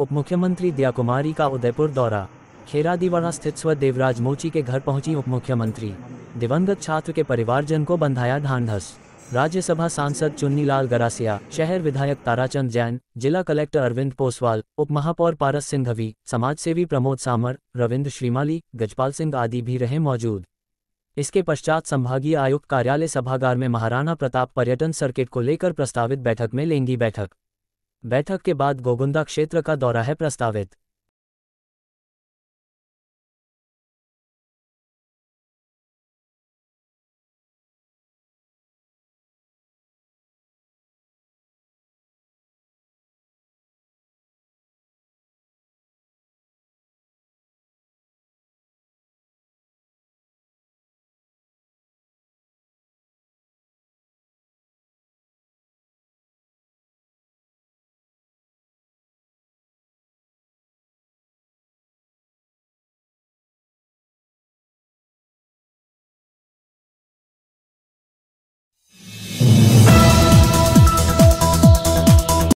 उप मुख्यमंत्री दिया कुमारी का उदयपुर दौरा खेरा दीवाड़ा स्थित स्व देवराज मोची के घर पहुंची उप मुख्यमंत्री दिवंगत छात्र के परिवारजन को बंधाया धानधस राज्यसभा सांसद चुन्नीलाल गरासिया शहर विधायक ताराचंद जैन जिला कलेक्टर अरविंद पोसवाल उप महापौर पारस सिंघवी समाजसेवी प्रमोद सामर रविन्द्र श्रीमाली गजपाल सिंह आदि भी रहे मौजूद इसके पश्चात संभागीय आयुक्त कार्यालय सभागार में महाराणा प्रताप पर्यटन सर्किट को लेकर प्रस्तावित बैठक में लेंगी बैठक बैठक के बाद गोगुंदा क्षेत्र का दौरा है प्रस्तावित